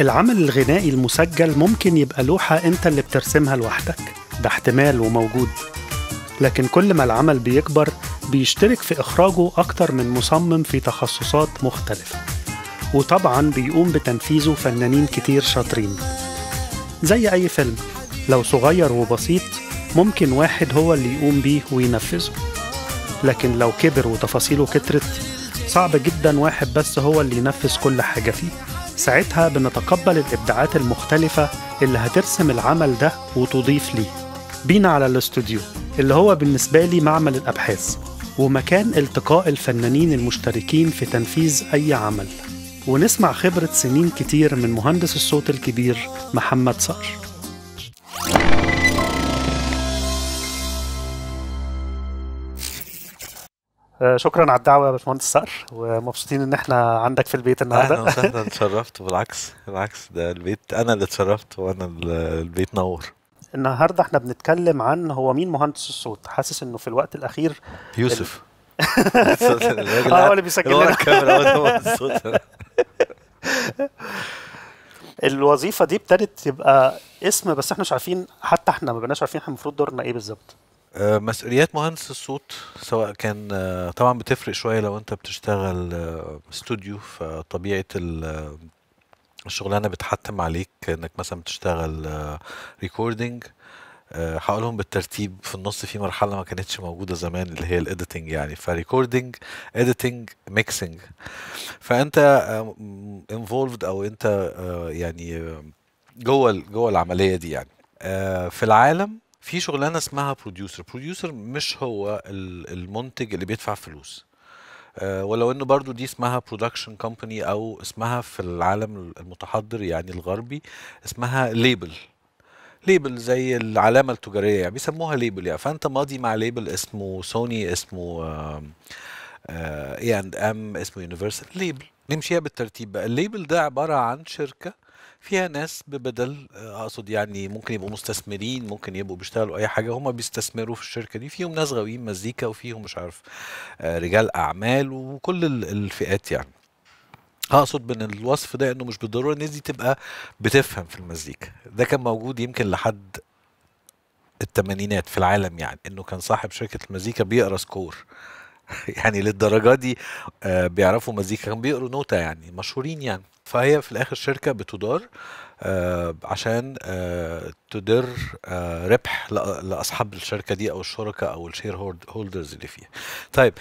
العمل الغنائي المسجل ممكن يبقى لوحة أنت اللي بترسمها لوحدك ده احتمال وموجود لكن كل ما العمل بيكبر بيشترك في إخراجه أكتر من مصمم في تخصصات مختلفة وطبعا بيقوم بتنفيذه فنانين كتير شاطرين زي أي فيلم لو صغير وبسيط ممكن واحد هو اللي يقوم بيه وينفذه لكن لو كبر وتفاصيله كترت صعب جدا واحد بس هو اللي ينفذ كل حاجة فيه ساعتها بنتقبل الإبداعات المختلفة اللي هترسم العمل ده وتضيف ليه بينا على الاستوديو اللي هو بالنسبة لي معمل الأبحاث ومكان التقاء الفنانين المشتركين في تنفيذ أي عمل ونسمع خبرة سنين كتير من مهندس الصوت الكبير محمد صقر آه، شكرا على الدعوه يا باشمهندس صقر ومبسوطين ان احنا عندك في البيت النهارده اهلا وسهلا اتشرفت بالعكس بالعكس ده البيت انا اللي اتشرفت وانا البيت نور النهارده احنا بنتكلم عن هو مين مهندس الصوت حاسس انه في الوقت الاخير يوسف اه هو اللي بيسجل لنا الوظيفه دي ابتدت تبقى اسم بس احنا مش عارفين حتى احنا ما بقناش عارفين احنا المفروض دورنا ايه بالظبط آه، مسؤوليات مهندس الصوت سواء كان آه، طبعا بتفرق شويه لو انت بتشتغل استوديو آه، فطبيعه الشغلانه بتحتم عليك انك مثلا بتشتغل ريكوردنج هقولهم بالترتيب في النص في مرحله ما كانتش موجوده زمان اللي هي الايديتنج يعني فريكوردنج اديتنج ميكسنج فانت انفولفد او انت يعني جوه جوه العمليه دي يعني في العالم في شغلانه اسمها بروديوسر بروديوسر مش هو المنتج اللي بيدفع فلوس آه، ولو انه برضو دي اسمها برودكشن كومباني او اسمها في العالم المتحضر يعني الغربي اسمها ليبل ليبل زي العلامه التجاريه يعني بيسموها ليبل يعني فانت ماضي مع ليبل اسمه سوني اسمه اي اند ام اسمه يونيفرسال ليبل نمشيها بالترتيب بقى الليبل ده عباره عن شركه فيها ناس ببدل آه، اقصد يعني ممكن يبقوا مستثمرين ممكن يبقوا بيشتغلوا اي حاجه هم بيستثمروا في الشركه دي فيهم ناس غاويين مزيكا وفيهم مش عارف آه، رجال اعمال وكل الفئات يعني اقصد من الوصف ده انه مش بالضروره الناس دي تبقى بتفهم في المزيكا ده كان موجود يمكن لحد الثمانينات في العالم يعني انه كان صاحب شركه المزيكا بيقرا سكور يعني للدرجه دي آه، بيعرفوا مزيكا كانوا بيقروا نوتة يعني مشهورين يعني فهي في الاخر شركه بتدار آه، عشان آه، تدر ربح لاصحاب الشركه دي او الشركاء او الشير هولدرز اللي فيها طيب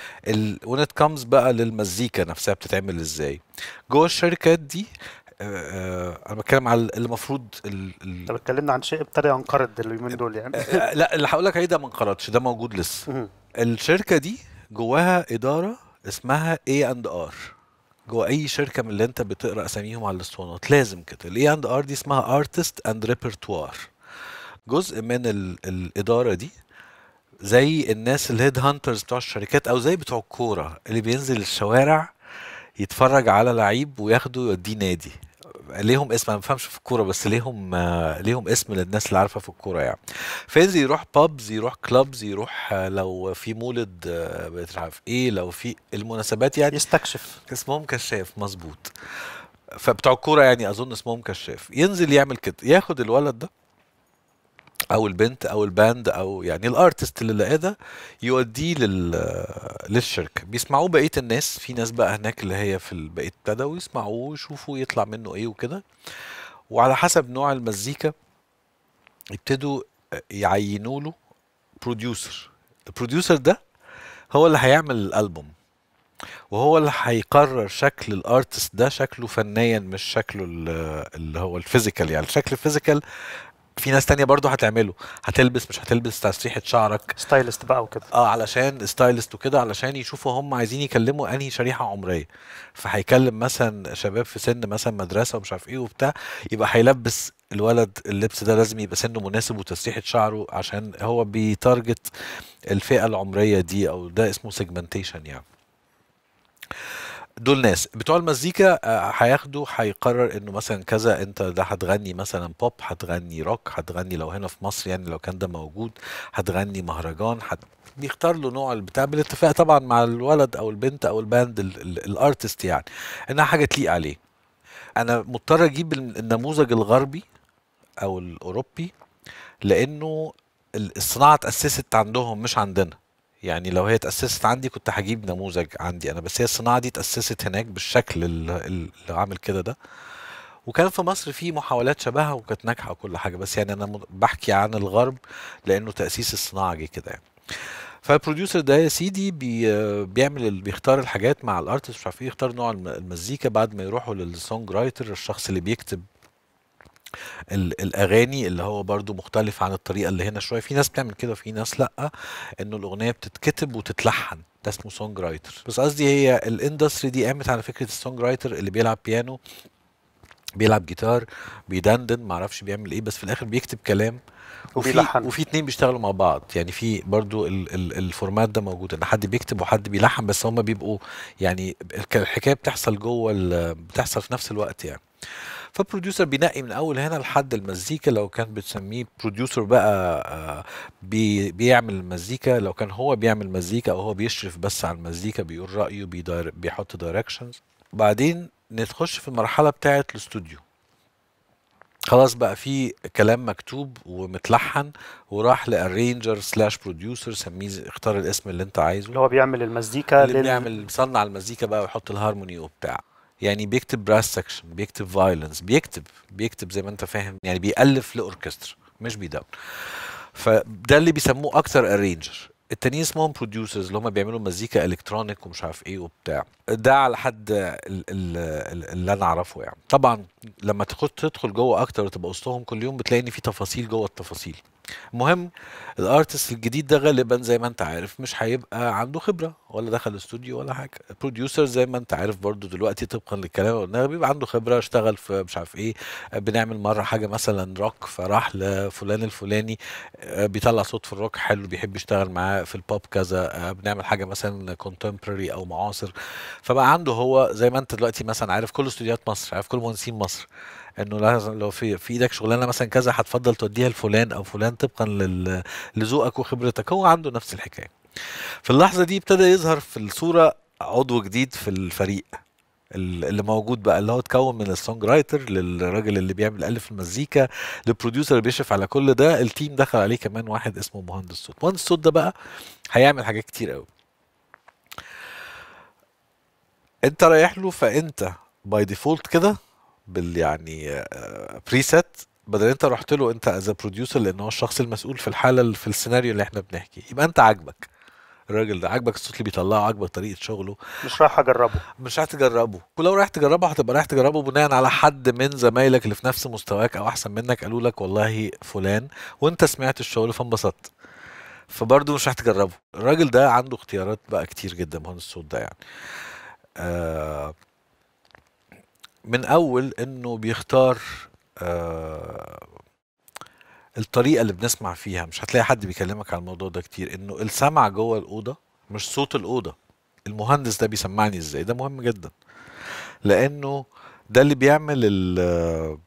when it comes بقى للمزيكا نفسها بتتعمل ازاي جوه الشركات دي انا بتكلم على المفروض طب اتكلمنا عن شيء ابتدى ينقرض اليومين دول يعني لا اللي هقول لك عليه ده ما انقرضش ده موجود لسه الشركه دي جواها اداره اسمها اي اند ار جوا اي شركه من اللي انت بتقرا اساميهم على الاسطوانات لازم كده الاي اند ار دي اسمها ارتست اند ريبرتوار جزء من ال الاداره دي زي الناس الهيد هانترز بتوع الشركات او زي بتوع الكوره اللي بينزل الشوارع يتفرج على لعيب وياخده يوديه نادي ليهم اسم انا ما بفهمش في الكوره بس ليهم ليهم اسم للناس اللي عارفه في الكوره يعني فينزل يروح بابز يروح كلابز يروح لو في مولد مش عارف ايه لو في المناسبات يعني يستكشف اسمهم كشاف مظبوط فبتوع الكوره يعني اظن اسمهم كشاف ينزل يعمل كده ياخد الولد ده او البنت او الباند او يعني الارتست اللي لقاه ده يوديه لل للشركه بيسمعوه بقيه الناس في ناس بقى هناك اللي هي في بقيه ابتدى ويسمعوه ويشوفوا يطلع منه ايه وكده وعلى حسب نوع المزيكا يبتدوا يعينوا له بروديوسر البروديوسر ده هو اللي هيعمل الالبوم وهو اللي هيقرر شكل الارتست ده شكله فنيا مش شكله اللي هو الفيزيكال يعني الشكل الفيزيكال في ناس تانية برضو هتعمله هتلبس مش هتلبس تسريحة شعرك ستايلست بقى وكده اه علشان ستايلست وكده علشان يشوفوا هم عايزين يكلموا انهي شريحة عمرية فهيكلم مثلا شباب في سن مثلا مدرسة ومش عارف ايه وبتاع يبقى هيلبس الولد اللبس ده لازم يبقى سنه مناسب وتسريحة شعره عشان هو بيتارجت الفئة العمرية دي او ده اسمه سيجمنتيشن يعني دول ناس بتوع المزيكا آه، هياخدوا هيقرر انه مثلا كذا انت ده هتغني مثلا بوب هتغني روك هتغني لو هنا في مصر يعني لو كان ده موجود هتغني مهرجان حت... بيختار له نوع البتاع بالاتفاق طبعا مع الولد او البنت او الباند الارتست يعني انها حاجه تليق عليه انا مضطر اجيب النموذج الغربي او الاوروبي لانه الصناعه اتاسست عندهم مش عندنا يعني لو هي تأسست عندي كنت هجيب نموذج عندي انا بس هي الصناعة دي تأسست هناك بالشكل اللي عامل كده ده وكان في مصر في محاولات شبهها وكانت ناجحة وكل حاجة بس يعني انا بحكي عن الغرب لانه تأسيس الصناعة جه كده يعني فالبروديوسر ده يا سيدي بي بيعمل بيختار الحاجات مع الارتست مش عارف ايه يختار نوع المزيكا بعد ما يروحوا للسونج رايتر الشخص اللي بيكتب الاغاني اللي هو برضو مختلف عن الطريقه اللي هنا شويه في ناس بتعمل كده وفي ناس لا انه الاغنيه بتتكتب وتتلحن ده اسمه سونج رايتر بس قصدي هي الاندستري دي قامت على فكره السونج رايتر اللي بيلعب بيانو بيلعب جيتار بيدندن معرفش بيعمل ايه بس في الاخر بيكتب كلام وفي وفي اتنين بيشتغلوا مع بعض يعني في برضو ال ال الفورمات ده موجود ان حد بيكتب وحد بيلحن بس هما بيبقوا يعني الحكايه بتحصل جوه بتحصل في نفس الوقت يعني فبروديوسر بينقي من اول هنا لحد المزيكا لو كان بتسميه بروديوسر بقى آه، بي بيعمل المزيكا لو كان هو بيعمل مزيكا او هو بيشرف بس على المزيكا بيقول رايه بيحط دايركشنز بعدين نخش في المرحله بتاعه الاستوديو خلاص بقى في كلام مكتوب ومتلحن وراح لارينجر سلاش بروديوسر سميه اختار الاسم اللي انت عايزه اللي هو بيعمل المزيكا اللي لل... بيعمل بيصنع المزيكا بقى ويحط الهارموني وبتاع يعني بيكتب براس سكشن بيكتب فايلنس بيكتب بيكتب زي ما انت فاهم يعني بيألف لأوركسترا مش بيدون فده اللي بيسموه اكتر ارينجر التانيين اسمهم بروديوسرز اللي هم بيعملوا مزيكا الكترونيك ومش عارف ايه وبتاع ده على حد اللي انا اعرفه يعني طبعا لما تدخل جوه اكتر وتبقى وسطهم كل يوم بتلاقي ان في تفاصيل جوه التفاصيل المهم الارتست الجديد ده غالبا زي ما انت عارف مش هيبقى عنده خبره ولا دخل استوديو ولا حاجه البروديوسر زي ما انت عارف برضو دلوقتي طبقا للكلام اللي قلناه بيبقى عنده خبره اشتغل في مش عارف ايه بنعمل مره حاجه مثلا روك فراح لفلان الفلاني بيطلع صوت في الروك حلو بيحب يشتغل معاه في البوب كذا بنعمل حاجه مثلا كونتمبرري او معاصر فبقى عنده هو زي ما انت دلوقتي مثلا عارف كل استوديوهات مصر عارف كل مهندسين مصر انه لازم لو في في ايدك شغلانه مثلا كذا هتفضل توديها لفلان او فلان طبقا لذوقك وخبرتك هو عنده نفس الحكايه في اللحظه دي ابتدى يظهر في الصوره عضو جديد في الفريق اللي موجود بقى اللي هو اتكون من السونج رايتر للراجل اللي بيعمل الف المزيكا للبروديوسر اللي بيشرف على كل ده التيم دخل عليه كمان واحد اسمه مهندس صوت مهندس صوت ده بقى هيعمل حاجات كتير قوي انت رايح له فانت باي ديفولت كده بال يعني بريسيت آه، بدل انت رحت له انت از بروديوسر لان هو الشخص المسؤول في الحاله في السيناريو اللي احنا بنحكي يبقى انت عاجبك الراجل ده عاجبك الصوت اللي بيطلعه عاجبك طريقه شغله مش رايح اجربه مش رايح تجربه ولو رايح تجربه هتبقى رايح تجربه بناء على حد من زمايلك اللي في نفس مستواك او احسن منك قالوا لك والله فلان وانت سمعت الشغل فانبسطت فبرضه مش رايح تجربه الراجل ده عنده اختيارات بقى كتير جدا مهندس الصوت ده يعني آه من اول انه بيختار آه الطريقه اللي بنسمع فيها مش هتلاقي حد بيكلمك على الموضوع ده كتير انه السمع جوه الاوضه مش صوت الاوضه المهندس ده بيسمعني ازاي ده مهم جدا لانه ده اللي بيعمل ال آه،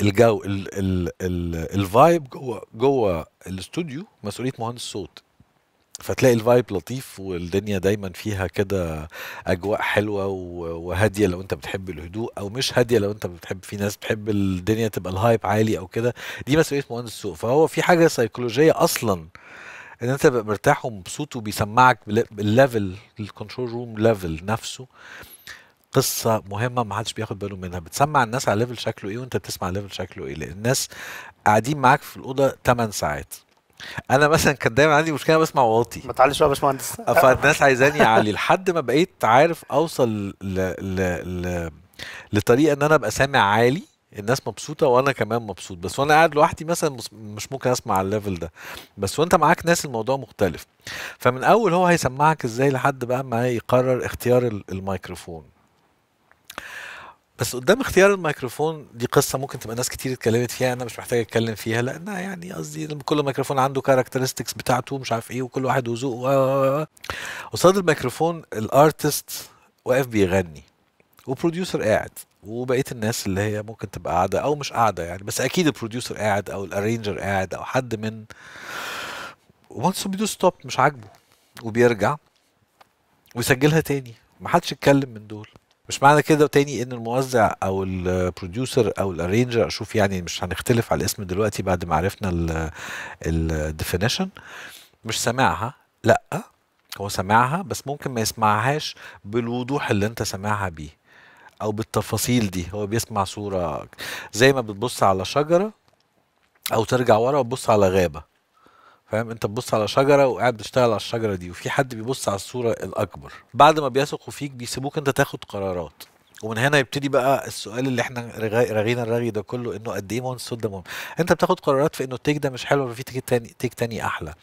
الجو الفايب جوه جوه الاستوديو مسؤوليه مهندس صوت فتلاقي الفايب لطيف والدنيا دايما فيها كده اجواء حلوه وهاديه لو انت بتحب الهدوء او مش هاديه لو انت بتحب في ناس بتحب الدنيا تبقى الهايب عالي او كده دي مسؤوليه مهندس السوق فهو في حاجه سيكولوجيه اصلا ان انت تبقى مرتاح ومبسوط وبيسمعك بالليفل الكنترول روم ليفل نفسه قصة مهمة ما حدش بياخد باله منها بتسمع الناس على ليفل شكله ايه وانت بتسمع ليفل شكله ايه لان الناس قاعدين معاك في الأوضة 8 ساعات انا مثلا كان دايما عندي مشكله بسمع واطي ما تعليش بقى يا باشمهندس فالناس عايزاني اعلي لحد ما بقيت عارف اوصل ل... ل... ل... لطريقه ان انا ابقى سامع عالي الناس مبسوطه وانا كمان مبسوط بس وانا قاعد لوحدي مثلا مش ممكن اسمع على الليفل ده بس وانت معاك ناس الموضوع مختلف فمن اول هو هيسمعك ازاي لحد بقى ما يقرر اختيار الميكروفون بس قدام اختيار الميكروفون دي قصه ممكن تبقى ناس كتير اتكلمت فيها انا مش محتاج اتكلم فيها لانها يعني قصدي كل ميكروفون عنده كاركترستكس بتاعته مش عارف ايه وكل واحد وذوقه قصاد الميكروفون الارتست واقف بيغني وبروديوسر قاعد وبقيه الناس اللي هي ممكن تبقى قاعده او مش قاعده يعني بس اكيد البروديوسر قاعد او الارينجر قاعد او حد من وانس بيدو ستوب مش عاجبه وبيرجع ويسجلها تاني محدش اتكلم من دول مش معنى كده تاني ان الموزع او البروديوسر او الارينجر اشوف يعني مش هنختلف على الاسم دلوقتي بعد ما عرفنا الديفينيشن مش سامعها لا هو سامعها بس ممكن ما يسمعهاش بالوضوح اللي انت سامعها بيه او بالتفاصيل دي هو بيسمع صوره زي ما بتبص على شجره او ترجع ورا وتبص على غابه فاهم انت بتبص على شجره وقاعد بتشتغل على الشجره دي وفي حد بيبص على الصوره الاكبر بعد ما بيثقوا فيك بيسيبوك انت تاخد قرارات ومن هنا يبتدي بقى السؤال اللي احنا رغينا الرغي ده كله انه قد ايه مونسود ده مهم انت بتاخد قرارات في انه التيك ده مش حلو في تيك تاني تيك تاني احلى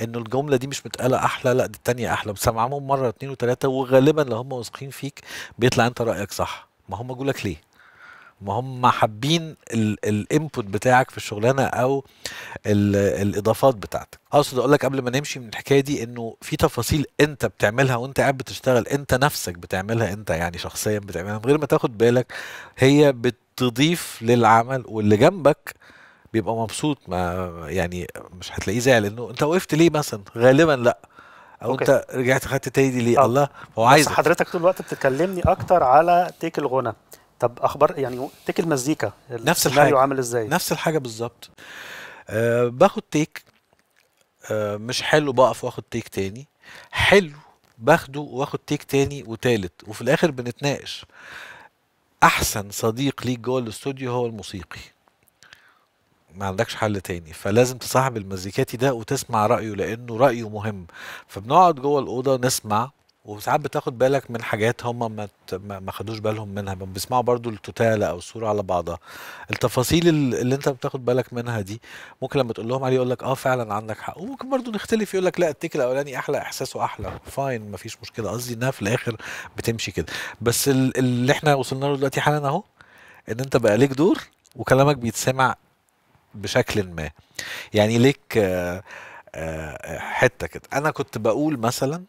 انه الجمله دي مش متقاله احلى لا دي التانيه احلى بسمعهم مره اتنين وتلاته وغالبا لو هم واثقين فيك بيطلع انت رايك صح ما هم لك ليه ما هم حابين الانبوت بتاعك في الشغلانه او الـ الاضافات بتاعتك اقصد اقول لك قبل ما نمشي من الحكايه دي انه في تفاصيل انت بتعملها وانت قاعد بتشتغل انت نفسك بتعملها انت يعني شخصيا بتعملها من غير ما تاخد بالك هي بتضيف للعمل واللي جنبك بيبقى مبسوط ما يعني مش هتلاقيه زعل انه انت وقفت ليه مثلا غالبا لا او أوكي. انت رجعت خدت تاني ليه أوه. الله هو عايز حضرتك طول الوقت بتكلمني اكتر على تيك الغنى طب اخبار يعني تيك المزيكا نفس الحاجه عامل ازاي نفس الحاجه بالظبط أه باخد تيك أه مش حلو بقف واخد تيك تاني حلو باخده واخد تيك تاني وتالت وفي الاخر بنتناقش احسن صديق ليك جوه الاستوديو هو الموسيقي ما عندكش حل تاني فلازم تصاحب المزيكاتي ده وتسمع رايه لانه رايه مهم فبنقعد جوه الاوضه نسمع وساعات بتاخد بالك من حاجات هم ما ما خدوش بالهم منها بيسمعوا برضو التوتالة او الصورة على بعضها التفاصيل اللي انت بتاخد بالك منها دي ممكن لما تقول لهم عليه يقول لك اه فعلا عندك حق وممكن برضو نختلف يقول لك لا التيك الاولاني احلى احساسه احلى فاين مفيش مشكلة قصدي انها في الاخر بتمشي كده بس اللي احنا وصلنا له دلوقتي حالا اهو ان انت بقى ليك دور وكلامك بيتسمع بشكل ما يعني ليك آه، آه، حته كده انا كنت بقول مثلا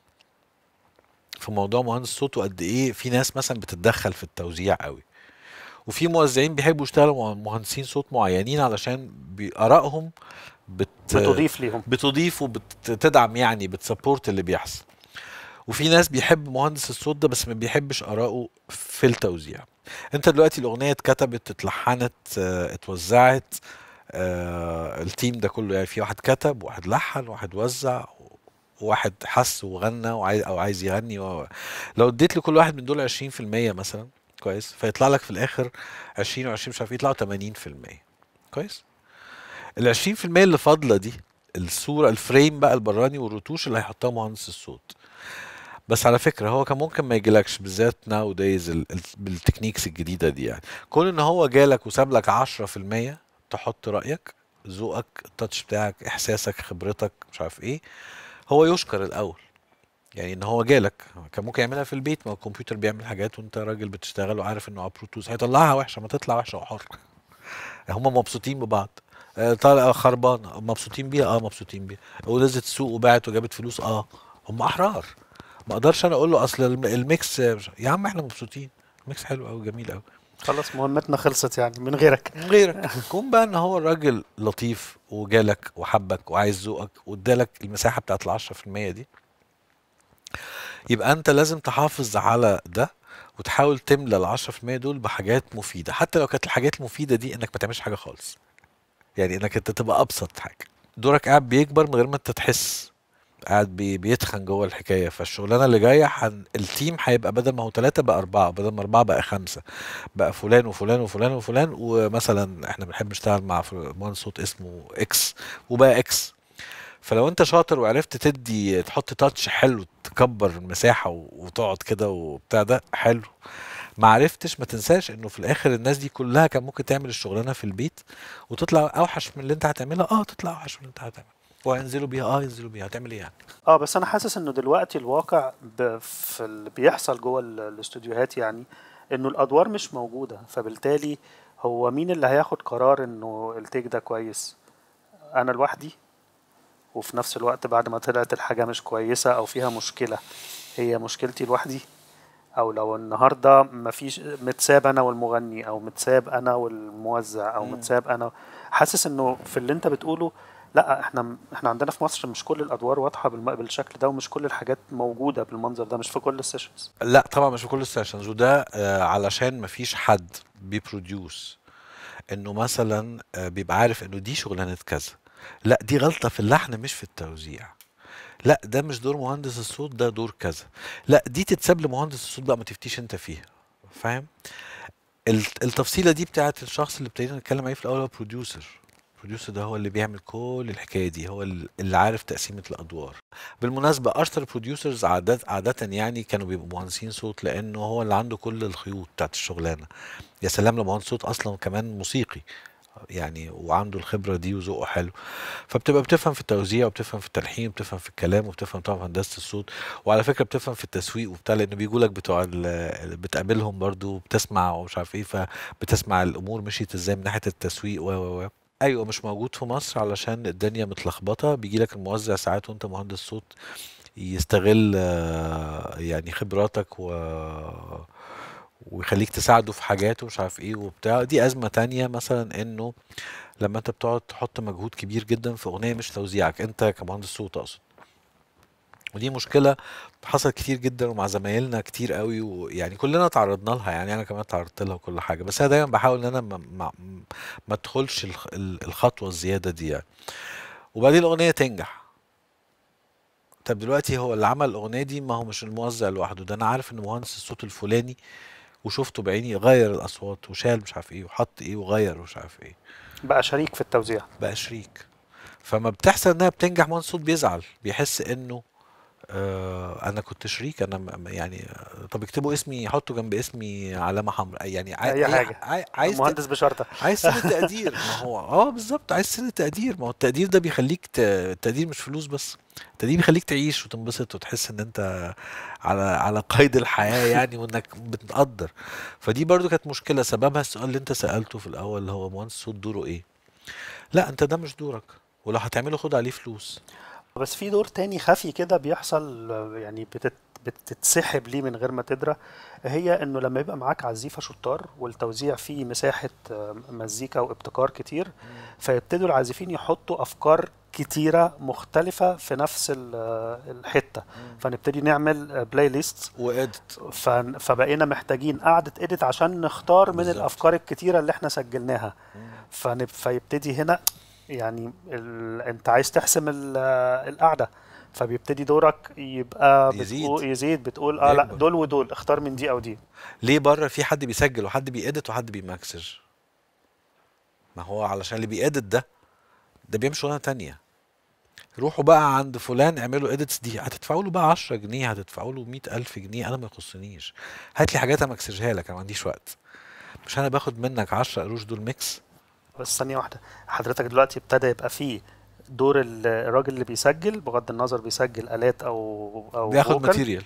في موضوع مهندس صوت وقد ايه في ناس مثلا بتتدخل في التوزيع قوي وفي موزعين بيحبوا يشتغلوا مع مهندسين صوت معينين علشان بارائهم بت بتضيف ليهم بتضيف وبتدعم يعني بتسبورت اللي بيحصل وفي ناس بيحب مهندس الصوت ده بس ما بيحبش آراءه في التوزيع انت دلوقتي الأغنية اتكتبت اتلحنت آه، اتوزعت آه، التيم ده كله يعني في واحد كتب واحد لحن واحد وزع واحد حس وغنى وعايز او عايز يغني و... لو اديت لكل واحد من دول 20% مثلا كويس فيطلع لك في الاخر 20 و20 مش عارف يطلعوا 80% كويس ال 20% اللي فاضله دي الصوره الفريم بقى البراني والرتوش اللي هيحطها مهندس الصوت بس على فكره هو كان ممكن ما يجيلكش بالذات ناو دايز بالتكنيكس الجديده دي يعني كون ان هو جالك وساب لك 10% تحط رايك ذوقك التاتش بتاعك احساسك خبرتك مش عارف ايه هو يشكر الاول يعني ان هو جالك كان ممكن يعملها في البيت ما الكمبيوتر بيعمل حاجات وانت راجل بتشتغل وعارف انه ابروتوز هيطلعها وحشه ما تطلع وحشه وحر هم مبسوطين ببعض آه، طالع خربان مبسوطين بيها اه مبسوطين بيها ونزلت السوق وباعت وجابت فلوس اه هم احرار ما اقدرش انا اقول له اصل الميكس يا عم احنا مبسوطين الميكس حلو قوي جميل قوي خلاص مهمتنا خلصت يعني من غيرك من غيرك كون بقى ان هو الراجل لطيف وجالك وحبك وعايز ذوقك وادالك المساحه بتاعت ال 10% دي يبقى انت لازم تحافظ على ده وتحاول تملى ال 10% دول بحاجات مفيده حتى لو كانت الحاجات المفيده دي انك ما تعملش حاجه خالص يعني انك انت تبقى ابسط حاجه دورك قاعد بيكبر من غير ما انت تحس قاعد بي بيتخن جوه الحكايه فالشغلانه اللي جايه حن... التيم هيبقى بدل ما هو ثلاثه بقى اربعه بدل ما اربعه بقى خمسه بقى فلان وفلان وفلان وفلان ومثلا احنا بنحب نشتغل مع مهندس صوت اسمه اكس وبقى اكس فلو انت شاطر وعرفت تدي تحط تاتش حلو تكبر المساحه وتقعد كده وبتاع ده حلو ما عرفتش ما تنساش انه في الاخر الناس دي كلها كان ممكن تعمل الشغلانه في البيت وتطلع اوحش من اللي انت هتعملها اه تطلع اوحش من اللي انت هتعملها وهينزلوا بيها اه ينزلوا بيها هتعمل ايه يعني اه بس انا حاسس انه دلوقتي الواقع في اللي بيحصل جوه الاستوديوهات يعني انه الادوار مش موجوده فبالتالي هو مين اللي هياخد قرار انه التيك ده كويس انا لوحدي وفي نفس الوقت بعد ما طلعت الحاجه مش كويسه او فيها مشكله هي مشكلتي لوحدي او لو النهارده مفيش متساب انا والمغني او متساب انا والموزع او متساب انا حاسس انه في اللي انت بتقوله لا احنا احنا عندنا في مصر مش كل الادوار واضحه بالشكل ده ومش كل الحاجات موجوده بالمنظر ده مش في كل السيشنز لا طبعا مش في كل السيشنز وده آه، علشان مفيش حد بيبروديوس انه مثلا آه، بيبقى عارف انه دي شغلانه كذا لا دي غلطه في اللحن مش في التوزيع لا ده مش دور مهندس الصوت ده دور كذا لا دي تتساب لمهندس الصوت بقى ما تفتيش انت فيها فاهم التفصيله دي بتاعت الشخص اللي ابتدينا نتكلم عليه في الاول هو بروديوسر البروديوسر ده هو اللي بيعمل كل الحكايه دي هو اللي عارف تقسيمه الادوار بالمناسبه اشطر بروديوسرز عاده عاده يعني كانوا بيبقوا مهندسين صوت لانه هو اللي عنده كل الخيوط بتاعت الشغلانه يا سلام لو مهندس صوت اصلا كمان موسيقي يعني وعنده الخبره دي وذوقه حلو فبتبقى بتفهم في التوزيع وبتفهم في التلحين وبتفهم في الكلام وبتفهم طبعا هندسه الصوت وعلى فكره بتفهم في التسويق وبتاع لانه بيجوا لك بتوع بتقابلهم برضو بتسمع ومش عارف ايه فبتسمع الامور مشيت ازاي من ناحيه التسويق و و ايوه مش موجود في مصر علشان الدنيا متلخبطه بيجي لك الموزع ساعات وانت مهندس صوت يستغل يعني خبراتك و ويخليك تساعده في حاجاته ومش عارف ايه وبتاع دي ازمه تانية مثلا انه لما انت بتقعد تحط مجهود كبير جدا في اغنيه مش توزيعك انت كمهندس صوت اقصد ودي مشكله حصلت كتير جدا ومع زمايلنا كتير قوي ويعني كلنا تعرضنا لها يعني انا كمان تعرضت لها وكل حاجه بس انا دايما بحاول ان انا ما ما, ما ادخلش الخطوه الزياده دي يعني وبعدين الاغنيه تنجح طب دلوقتي هو اللي عمل الاغنيه دي ما هو مش الموزع لوحده ده انا عارف ان مهندس الصوت الفلاني وشفته بعيني غير الاصوات وشال مش عارف ايه وحط ايه وغير مش عارف ايه بقى شريك في التوزيع بقى شريك فما بتحصل انها بتنجح مهندس صوت بيزعل بيحس انه آه، انا كنت شريك انا يعني طب اكتبوا اسمي حطوا جنب اسمي علامه حمراء يعني عاي... اي حاجه عايز مهندس بشرطه عايز سنه تقدير ما هو اه بالظبط عايز سنه تقدير ما هو التقدير ده بيخليك ت... التقدير مش فلوس بس التقدير بيخليك تعيش وتنبسط وتحس ان انت على على قيد الحياه يعني وانك بتقدر فدي برضو كانت مشكله سببها السؤال اللي انت سالته في الاول اللي هو مهندس صوت دوره ايه لا انت ده مش دورك ولو هتعمله خد عليه فلوس بس في دور تاني خفي كده بيحصل يعني بتت بتتسحب ليه من غير ما تدرى هي انه لما يبقى معاك عزيفه شطار والتوزيع فيه مساحه مزيكا وابتكار كتير فيبتدوا العازفين يحطوا افكار كتيره مختلفه في نفس الحته فنبتدي نعمل بلاي ليست واديت فبقينا محتاجين قعده ادت عشان نختار من بالزبط. الافكار الكتيره اللي احنا سجلناها فيبتدي هنا يعني ال... انت عايز تحسم ال... القعده فبيبتدي دورك يبقى يزيد. بتقول يزيد بتقول اه لا دول ودول اختار من دي او دي ليه بره في حد بيسجل وحد بيأدت وحد بيماكسر ما هو علشان اللي بيأدت ده ده بيمشي شغلانه تانية روحوا بقى عند فلان اعملوا اديتس دي هتدفعوا له بقى 10 جنيه هتدفعوا له 100000 جنيه انا ما يخصنيش هات لي حاجات انا ما لك انا ما عنديش وقت مش انا باخد منك 10 قروش دول ميكس بس ثانيه واحده حضرتك دلوقتي ابتدى يبقى فيه دور الراجل اللي بيسجل بغض النظر بيسجل الات او او بياخد ماتيريال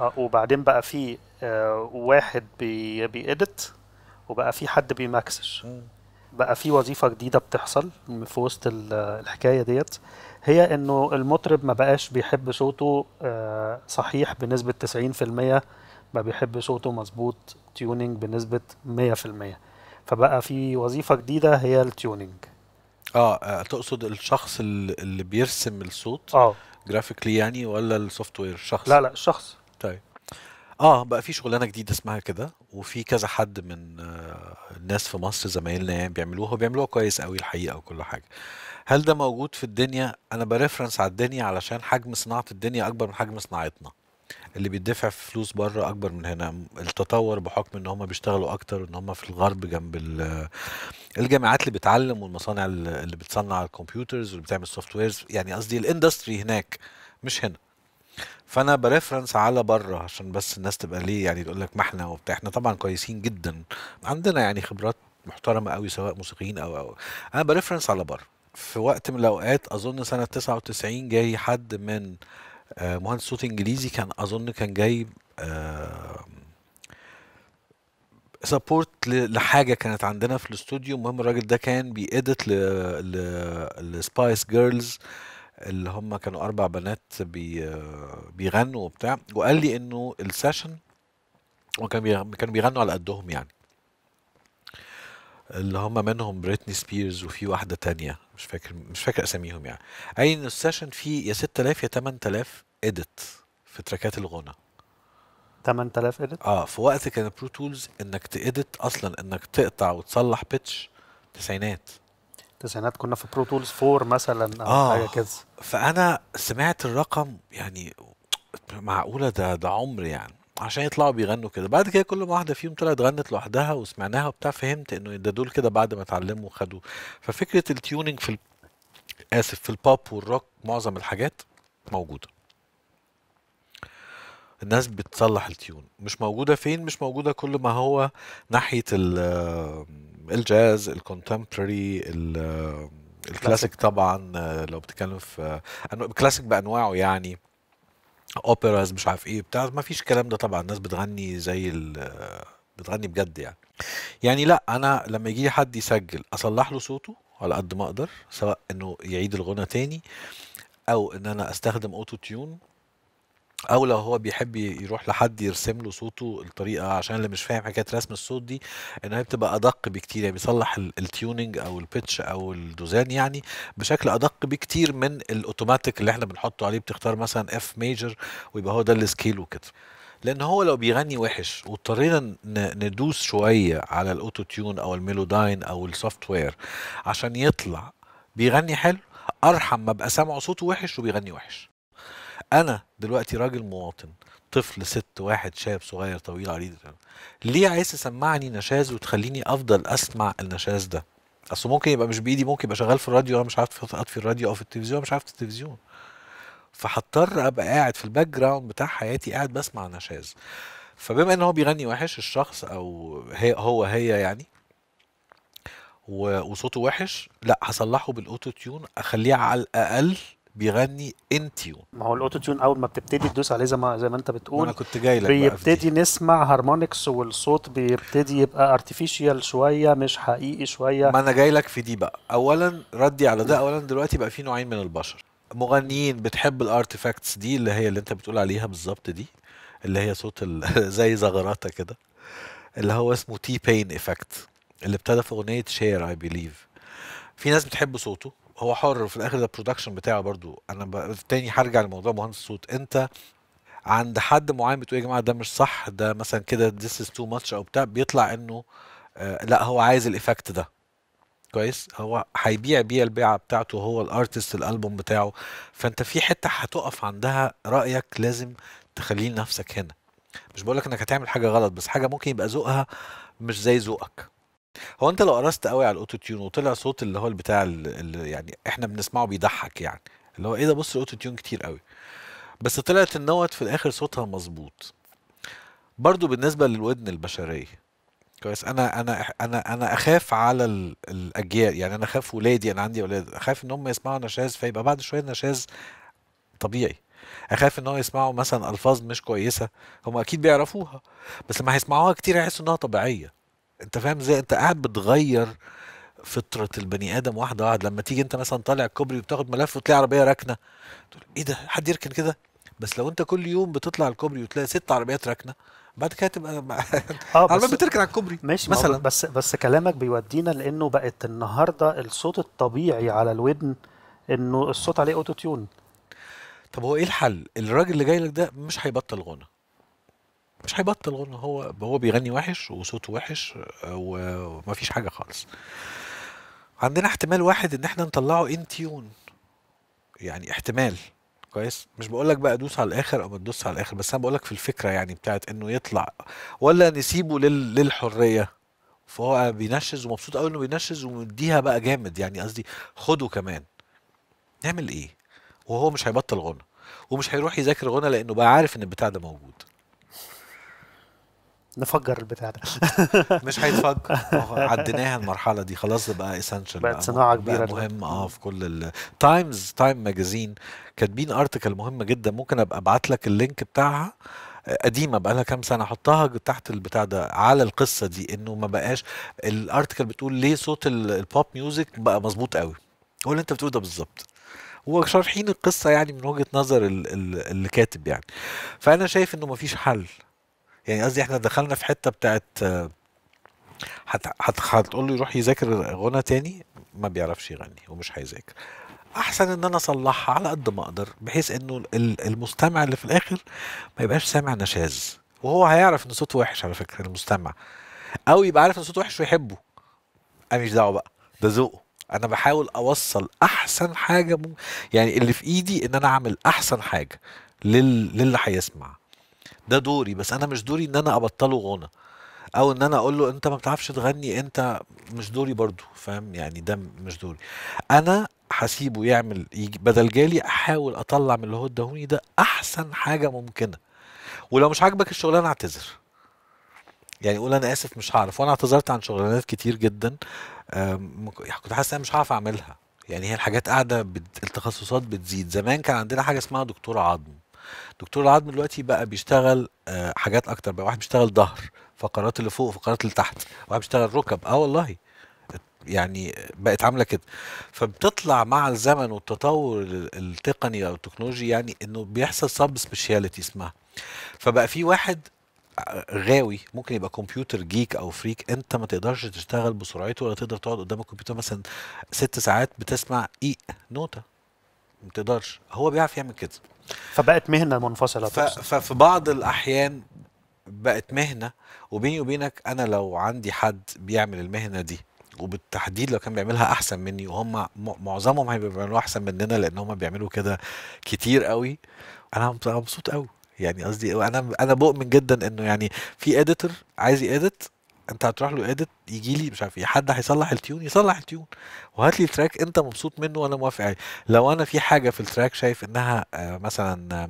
آه، وبعدين بقى في آه، واحد بي بيأدت وبقى في حد بيماكسش بقى في وظيفه جديده بتحصل في وسط الحكايه ديت هي انه المطرب ما بقاش بيحب صوته آه، صحيح بنسبه 90% ما بيحب صوته مظبوط تيوننج بنسبه 100% فبقى في وظيفه جديده هي التيوننج آه،, اه تقصد الشخص اللي بيرسم الصوت اه جرافيكلي يعني ولا السوفت وير الشخص لا لا الشخص طيب اه بقى في شغلانه جديده اسمها كده وفي كذا حد من آه، الناس في مصر زمايلنا يعني بيعملوها وبيعملوها كويس قوي الحقيقه وكل حاجه هل ده موجود في الدنيا انا بريفرنس على الدنيا علشان حجم صناعه الدنيا اكبر من حجم صناعتنا اللي بيدفع فلوس بره اكبر من هنا التطور بحكم ان هم بيشتغلوا اكتر وان هم في الغرب جنب الجامعات اللي بتعلم والمصانع اللي بتصنع الكمبيوترز واللي بتعمل سوفت ويرز يعني قصدي الاندستري هناك مش هنا فانا بريفرنس على بره عشان بس الناس تبقى ليه يعني تقول لك ما احنا وبتاع احنا طبعا كويسين جدا عندنا يعني خبرات محترمه قوي سواء موسيقيين او او انا بريفرنس على بره في وقت من الاوقات اظن سنه 99 جاي حد من آه، مهندس صوت انجليزي كان اظن كان جايب سبورت آه، لحاجه كانت عندنا في الاستوديو المهم الراجل ده كان بيأدت لسبايس جيرلز اللي هم كانوا اربع بنات بي بيغنوا وبتاع وقال لي انه السيشن وكان كانوا بيغنوا على قدهم يعني اللي هم منهم بريتني سبيرز وفي واحده تانية مش فاكر مش فاكر اساميهم يعني أي ان السيشن فيه يا 6000 يا 8000 إيديت في تراكات الغنى 8000 إيديت؟ اه في وقت كان برو تولز انك تاديت اصلا انك تقطع وتصلح بيتش تسعينات التسعينات كنا في برو تولز 4 مثلا او آه حاجه كده فانا سمعت الرقم يعني معقوله ده ده عمر يعني عشان يطلعوا بيغنوا كده بعد كده كل ما واحده فيهم طلعت غنت لوحدها وسمعناها وبتاع فهمت انه ده دول كده بعد ما اتعلموا وخدوا ففكره التيوننج في ال... اسف في البوب والروك معظم الحاجات موجوده الناس بتصلح التيون مش موجودة فين مش موجودة كل ما هو ناحية الجاز الكونتمبراري الكلاسيك طبعا آه، لو بتتكلم في كلاسيك آه، بأنواعه يعني اوبراز مش عارف ايه بتاع ما فيش الكلام ده طبعا الناس بتغني زي بتغني بجد يعني يعني لا انا لما يجي حد يسجل اصلح له صوته على قد ما اقدر سواء انه يعيد الغنى تاني او ان انا استخدم اوتو تيون او لو هو بيحب يروح لحد يرسم له صوته الطريقه عشان اللي مش فاهم حكايه رسم الصوت دي ان هي بتبقى ادق بكتير يعني بيصلح التيوننج او البيتش او الدوزان يعني بشكل ادق بكتير من الاوتوماتيك اللي احنا بنحطه عليه بتختار مثلا اف ميجر ويبقى هو ده السكيل وكده لان هو لو بيغني وحش واضطرينا ندوس شويه على الاوتو تيون او الميلوداين او السوفت وير عشان يطلع بيغني حلو ارحم ما ابقى سامعه صوته وحش وبيغني وحش انا دلوقتي راجل مواطن طفل ست واحد شاب صغير طويل عريض ليه عايز تسمعني نشاز وتخليني افضل اسمع النشاز ده اصل ممكن يبقى مش بايدي ممكن يبقى شغال في الراديو انا مش عارف اطفي الراديو او في التلفزيون مش عارف التلفزيون فهضطر ابقى قاعد في الباك جراوند بتاع حياتي قاعد بسمع نشاز فبما ان هو بيغني وحش الشخص او هي هو هي يعني وصوته وحش لا هصلحه بالاوتو تيون اخليه على الاقل بيغني ان تيون ما هو الاوتو تيون اول ما بتبتدي تدوس عليه زي ما زي ما انت بتقول انا كنت جاي لك بيبتدي نسمع هارمونكس والصوت بيبتدي يبقى ارتفيشال شويه مش حقيقي شويه ما انا جاي لك في دي بقى اولا ردي على ده اولا دلوقتي بقى في نوعين من البشر مغنيين بتحب الارتفاكتس دي اللي هي اللي انت بتقول عليها بالظبط دي اللي هي صوت زي زغراته كده اللي هو اسمه تي بين افكت اللي ابتدى في اغنيه شير اي بليف في ناس بتحب صوته هو حر في الاخر ده البرودكشن بتاعه برضو انا تاني هرجع لموضوع مهندس الصوت انت عند حد معين بتقول يا جماعه ده مش صح ده مثلا كده ذس از تو ماتش او بتاع بيطلع انه آه لا هو عايز الايفكت ده كويس هو هيبيع بيها البيعه بتاعته هو الارتست الالبوم بتاعه فانت في حته هتقف عندها رايك لازم تخليه لنفسك هنا مش بقولك انك هتعمل حاجه غلط بس حاجه ممكن يبقى ذوقها مش زي ذوقك هو انت لو قرصت قوي على الاوتو تيون وطلع صوت اللي هو البتاع اللي يعني احنا بنسمعه بيضحك يعني اللي هو ايه ده بص الاوتو تيون كتير قوي بس طلعت النوت في الاخر صوتها مظبوط برضو بالنسبه للودن البشريه كويس انا انا انا انا اخاف على الاجيال يعني انا اخاف ولادي انا عندي اولاد اخاف ان هم يسمعوا نشاز فيبقى بعد شويه نشاز طبيعي اخاف ان هو يسمعوا مثلا الفاظ مش كويسه هم اكيد بيعرفوها بس لما هيسمعوها كتير هيحسوا انها طبيعيه انت فاهم ازاي انت قاعد بتغير فطره البني ادم واحده واحده لما تيجي انت مثلا طالع الكوبري وبتاخد ملف وتلاقي عربيه راكنه تقول ايه ده حد يركن كده بس لو انت كل يوم بتطلع الكوبري وتلاقي ست عربيات راكنه بعد كده تبقى اه عربيات بتركن على الكوبري ماشي مثلا بس بس كلامك بيودينا لانه بقت النهارده الصوت الطبيعي على الودن انه الصوت عليه اوتو تيون طب هو ايه الحل الراجل اللي جاي لك ده مش هيبطل غنى مش هيبطل غنى هو هو بيغني وحش وصوته وحش آه، ومفيش حاجه خالص عندنا احتمال واحد ان احنا نطلعه ان تيون يعني احتمال كويس مش بقول لك بقى دوس على الاخر او ما تدوس على الاخر بس انا بقول لك في الفكره يعني بتاعت انه يطلع ولا نسيبه لل... للحريه فهو بينشز ومبسوط قوي انه بينشز ومديها بقى جامد يعني قصدي خده كمان نعمل ايه وهو مش هيبطل غنى ومش هيروح يذاكر غنى لانه بقى عارف ان البتاع ده موجود نفجر البتاع ده مش هيتفجر عديناها المرحله دي خلاص بقى اسنشال بقت صناعه كبيره بقى مهم اه في كل التايمز تايم ماجازين كاتبين ارتكل مهمه جدا ممكن ابقى ابعت لك اللينك بتاعها قديمه بقى لها كام سنه حطها تحت البتاع ده على القصه دي انه ما بقاش الارتكل بتقول ليه صوت البوب ميوزك بقى مظبوط قوي هو اللي انت بتقوله ده بالظبط هو شارحين القصه يعني من وجهه نظر اللي كاتب يعني فانا شايف انه مفيش حل يعني قصدي احنا دخلنا في حته بتاعت هتقول له يروح يذاكر غنى تاني ما بيعرفش يغني ومش هيذاكر احسن ان انا اصلحها على قد ما اقدر بحيث انه المستمع اللي في الاخر ما يبقاش سامع نشاز وهو هيعرف ان صوته وحش على فكره المستمع او يبقى عارف ان صوته وحش ويحبه انا مش دعوه بقى ده ذوقه انا بحاول اوصل احسن حاجه مم... يعني اللي في ايدي ان انا اعمل احسن حاجه لل... للي هيسمع ده دوري بس انا مش دوري ان انا ابطله غنى او ان انا اقول له انت ما بتعرفش تغني انت مش دوري برضو فاهم يعني ده مش دوري انا هسيبه يعمل بدل جالي احاول اطلع من اللي هو الدهوني ده احسن حاجه ممكنه ولو مش عاجبك الشغلانه اعتذر يعني قول انا اسف مش هعرف وانا اعتذرت عن شغلانات كتير جدا يعني كنت حاسس انا مش هعرف اعملها يعني هي الحاجات قاعده بت... التخصصات بتزيد زمان كان عندنا حاجه اسمها دكتور عظم دكتور العظم دلوقتي بقى بيشتغل آه، حاجات اكتر بقى واحد بيشتغل ظهر فقرات اللي فوق وفقرات اللي تحت واحد بيشتغل ركب اه والله يعني بقت عامله كده فبتطلع مع الزمن والتطور التقني او التكنولوجي يعني انه بيحصل سب سبيشاليتي اسمها فبقى في واحد آه، غاوي ممكن يبقى كمبيوتر جيك او فريك انت ما تقدرش تشتغل بسرعته ولا تقدر تقعد قدام الكمبيوتر مثلا ست ساعات بتسمع اي نوته ما تقدرش هو بيعرف يعمل كده فبقت مهنه منفصله ف... ففي بعض الاحيان بقت مهنه وبيني وبينك انا لو عندي حد بيعمل المهنه دي وبالتحديد لو كان بيعملها احسن مني وهم معظمهم هيبقوا بيعملوها احسن مننا لان هم بيعملوا كده كتير قوي انا مبسوط قوي يعني قصدي انا انا بؤمن جدا انه يعني في اديتور عايز يأدت انت هتروح له اديت يجي لي مش عارف ايه حد هيصلح التيون يصلح التيون وهات لي التراك انت مبسوط منه وانا موافق عليه لو انا في حاجه في التراك شايف انها آه، مثلا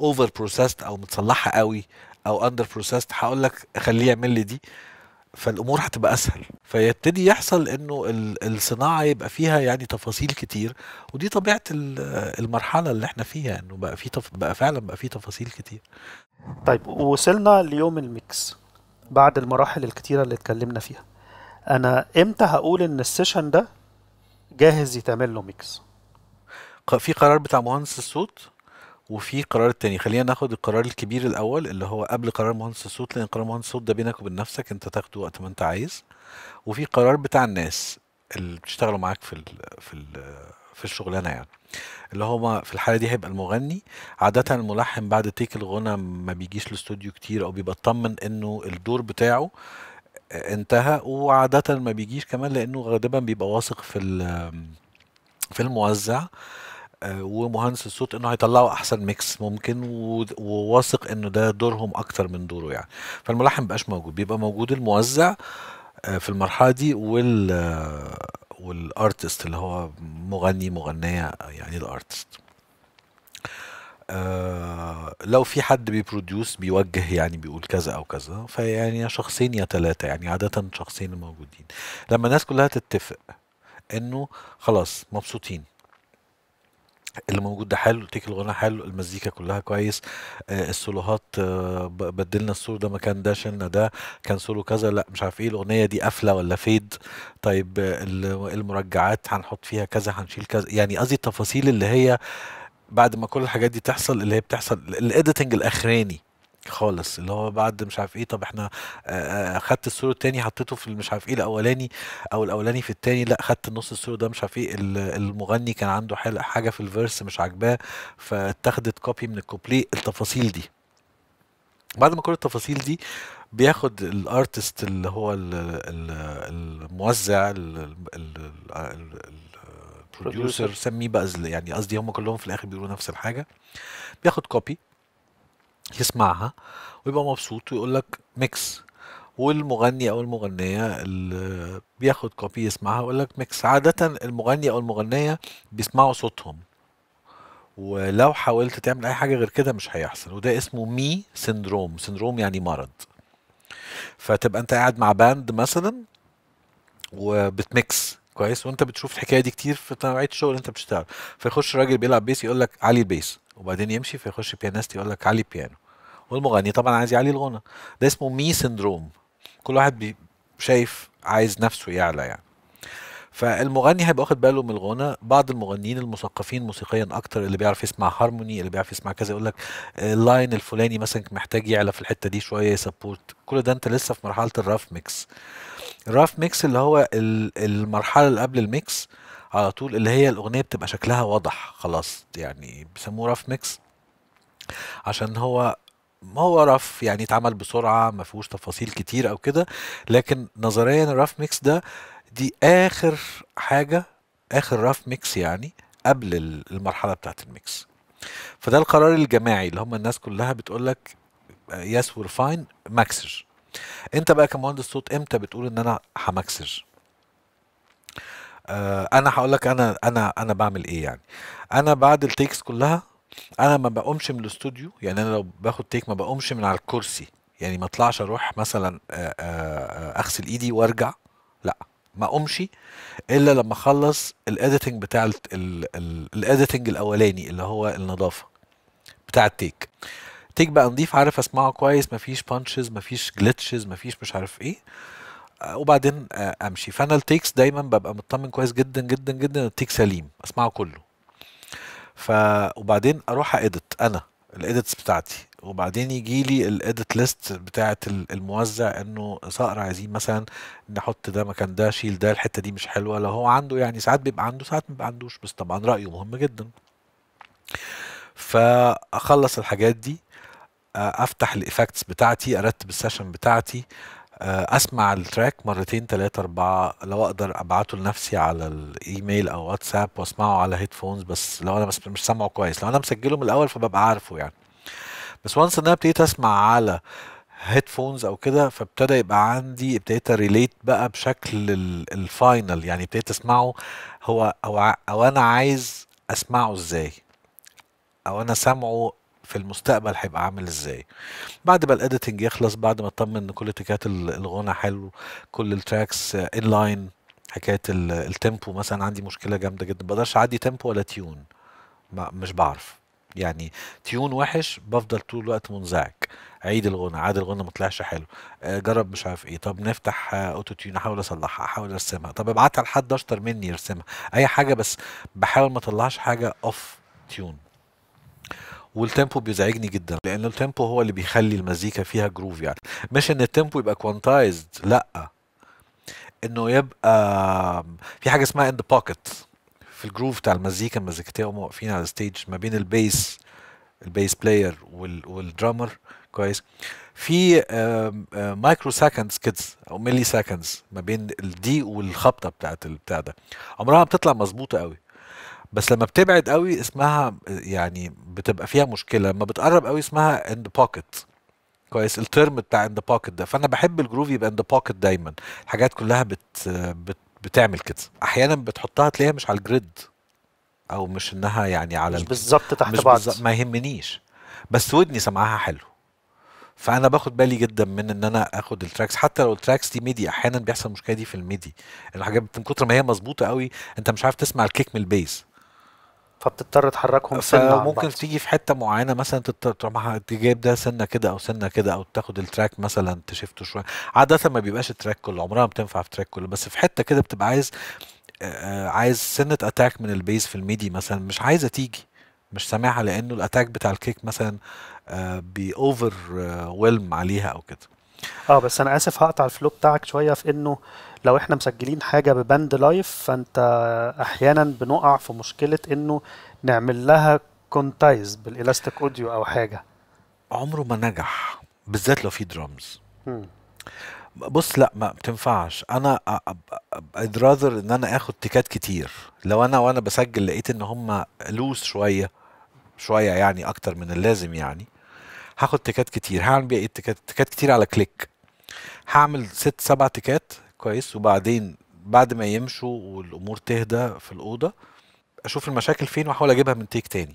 اوفر آه، بروسيسد او متصلحه قوي او اندر بروسيسد هقول لك خليه يعمل لي دي فالامور هتبقى اسهل فيبتدي يحصل انه الصناعه يبقى فيها يعني تفاصيل كتير ودي طبيعه المرحله اللي احنا فيها انه بقى في بقى فعلا بقى في تفاصيل كتير طيب وصلنا ليوم الميكس بعد المراحل الكتيرة اللي اتكلمنا فيها انا امتى هقول ان السيشن ده جاهز يتعمل له ميكس في قرار بتاع مهندس الصوت وفي قرار التاني خلينا ناخد القرار الكبير الاول اللي هو قبل قرار مهندس الصوت لان قرار مهندس الصوت ده بينك وبين نفسك انت تاخده وقت ما انت عايز وفي قرار بتاع الناس اللي بتشتغلوا معاك في ال في ال في الشغلانه يعني اللي هو في الحاله دي هيبقى المغني عاده الملحن بعد تيك الغنى ما بيجيش الاستوديو كتير او بيبقى اطمن انه الدور بتاعه انتهى وعاده ما بيجيش كمان لانه غالبا بيبقى واثق في في الموزع آه، ومهندس الصوت انه هيطلعوا احسن ميكس ممكن وواثق انه ده دورهم اكتر من دوره يعني فالملحن مبقاش موجود بيبقى موجود الموزع آه، في المرحله دي وال والارتست اللي هو مغني مغنيه يعني الارتست آه لو في حد بيبروديوس بيوجه يعني بيقول كذا او كذا فيعني شخصين يا ثلاثه يعني عاده شخصين الموجودين لما الناس كلها تتفق انه خلاص مبسوطين اللي موجود ده حلو تيك الغناء حلو المزيكا كلها كويس آه السولوهات آه بدلنا السولو ده مكان ده شلنا ده كان سولو كذا لا مش عارف ايه الاغنيه دي قافله ولا فيد طيب آه المرجعات هنحط فيها كذا هنشيل كذا يعني قصدي التفاصيل اللي هي بعد ما كل الحاجات دي تحصل اللي هي بتحصل الايديتنج الاخراني خالص اللي هو بعد مش عارف ايه طب احنا خدت السور التاني حطيته في مش عارف ايه الاولاني او الاولاني في التاني لا خدت النص السور ده مش عارف ايه المغني كان عنده حاجه في الفيرس مش عاجباه فاتخذت كوبي من الكوبليه التفاصيل دي بعد ما كل التفاصيل دي بياخد الارتست اللي هو الموزع البروديوسر سميه بقى يعني قصدي هم كلهم في الاخر بيقولوا نفس الحاجه بياخد كوبي يسمعها ويبقى مبسوط ويقول لك ميكس والمغني او المغنيه اللي بياخد كوبي يسمعها ويقول لك ميكس عاده المغني او المغنيه بيسمعوا صوتهم ولو حاولت تعمل اي حاجه غير كده مش هيحصل وده اسمه مي سندروم سندروم يعني مرض فتبقى انت قاعد مع باند مثلا وبتميكس كويس وانت بتشوف الحكايه دي كتير في نوعيه الشغل اللي انت بتشتغله فيخش راجل بيلعب بيس يقول لك علي البيس وبعدين يمشي فيخش بيانست يقول لك علي البيانو والمغني طبعا عايز يعلي الغنى ده اسمه مي سندروم كل واحد بي شايف عايز نفسه يعلى يعني فالمغني هيبقى واخد باله من الغنى بعض المغنيين المثقفين موسيقيا اكتر اللي بيعرف يسمع هارموني اللي بيعرف يسمع كذا يقول لك اللاين آه، الفلاني مثلا محتاج يعلى في الحته دي شويه سبورت كل ده انت لسه في مرحله الراف ميكس الراف ميكس اللي هو المرحله اللي قبل الميكس على طول اللي هي الاغنيه بتبقى شكلها واضح خلاص يعني بيسموه راف ميكس عشان هو ما هو رف يعني اتعمل بسرعه ما فيهوش تفاصيل كتير او كده لكن نظريا الرف ميكس ده دي اخر حاجه اخر رف ميكس يعني قبل المرحله بتاعت الميكس فده القرار الجماعي اللي هم الناس كلها بتقول لك يس وير فاين ماكسر انت بقى كمهندس صوت امتى بتقول ان انا هماكسر آه، انا هقول لك انا انا انا بعمل ايه يعني انا بعد التيكس كلها انا ما بقومش من الاستوديو يعني انا لو باخد تيك ما بقومش من على الكرسي يعني ما اطلعش اروح مثلا اغسل ايدي وارجع لا ما اقومش الا لما اخلص الاديتنج بتاع الاديتنج الاولاني اللي هو النظافه بتاع التيك تيك بقى نضيف عارف اسمعه كويس مفيش بانشز مفيش جلتشز مفيش مش عارف ايه آه، وبعدين امشي فانا التيكس دايما ببقى مطمن كويس جدا جدا جدا التيك سليم اسمعه كله ف وبعدين اروح اديت انا الايديتس بتاعتي وبعدين يجي لي الايديت ليست بتاعه الموزع انه صقر عايزين مثلا نحط ده مكان ده شيل ده الحته دي مش حلوه لو هو عنده يعني ساعات بيبقى عنده ساعات ما بيبقى عندوش بس طبعا رايه مهم جدا فاخلص الحاجات دي افتح الايفكتس بتاعتي ارتب السيشن بتاعتي آه، اسمع التراك مرتين ثلاثة أربعة لو أقدر أبعته لنفسي على الإيميل أو واتساب وأسمعه على هيدفونز بس لو أنا مش سامعه كويس لو أنا مسجله من الأول فببقى عارفه يعني بس وانس إن أنا ابتديت أسمع على هيدفونز او كده فابتدى يبقى عندي ابتديت ريليت بقى بشكل الفاينل يعني ابتديت اسمعه هو او, أو انا عايز اسمعه ازاي او انا سامعه في المستقبل هيبقى عامل ازاي بعد ما الاديتنج يخلص بعد ما اطمن ان كل تكات الغنى حلو كل التراكس ان لاين حكايه التيمبو مثلا عندي مشكله جامده جدا ما بقدرش اعدي تيمبو ولا تيون ما مش بعرف يعني تيون وحش بفضل طول الوقت منزعج عيد الغنى عاد الغنى ما طلعش حلو آه، جرب مش عارف ايه طب نفتح اوتو آه، تيون احاول اصلحها احاول ارسمها طب ابعتها لحد اشطر مني يرسمها اي حاجه بس بحاول ما اطلعش حاجه اوف تيون والتيمبو بيزعجني جدا لان التيمبو هو اللي بيخلي المزيكا فيها جروف يعني مش ان التيمبو يبقى كوانتايزد لا انه يبقى في حاجه اسمها اند بوكيت في الجروف بتاع المزيكا المزيكتيه وهم واقفين على الستيج ما بين البيس البيس بلاير وال والدرامر كويس في مايكرو سكندز كده او ملي سكندز ما بين الدي والخبطه بتاعت البتاع ده عمرها بتطلع مظبوطه قوي بس لما بتبعد قوي اسمها يعني بتبقى فيها مشكله لما بتقرب قوي اسمها اند بوكيت كويس الترم بتاع اند بوكيت ده فانا بحب الجروف يبقى اند بوكيت دايما الحاجات كلها بت, بت بتعمل كده احيانا بتحطها تلاقيها مش على الجريد او مش انها يعني على مش بالظبط تحت مش بعض ما يهمنيش بس ودني سمعها حلو فانا باخد بالي جدا من ان انا اخد التراكس حتى لو التراكس دي ميدي احيانا بيحصل المشكله دي في الميدي الحاجات من كتر ما هي مظبوطه قوي انت مش عارف تسمع الكيك من البيز فبتضطر تحركهم سنه ممكن تيجي في حته معينه مثلا تروح تجيب ده سنه كده او سنه كده او تاخد التراك مثلا تشفته شويه عاده ما بيبقاش التراك كله عمرها ما بتنفع في التراك كله بس في حته كده بتبقى عايز عايز سنه اتاك من البيز في الميدي مثلا مش عايزه تيجي مش سامعها لانه الاتاك بتاع الكيك مثلا بي اوفر ويلم عليها او كده اه بس انا اسف هقطع الفلو بتاعك شويه في انه لو احنا مسجلين حاجه ببند لايف فانت احيانا بنقع في مشكله انه نعمل لها كونتايز بالالاستيك اوديو او حاجه عمره ما نجح بالذات لو في درامز بص لا ما بتنفعش انا ايد راذر ان انا اخد تيكات كتير لو انا وانا بسجل لقيت ان هم لوس شويه شويه يعني اكتر من اللازم يعني هاخد تيكات كتير هعمل بيها ايه تيكات تيكات كتير على كليك هعمل ست سبع تيكات كويس وبعدين بعد ما يمشوا والامور تهدى في الاوضه اشوف المشاكل فين واحاول اجيبها من تيك تاني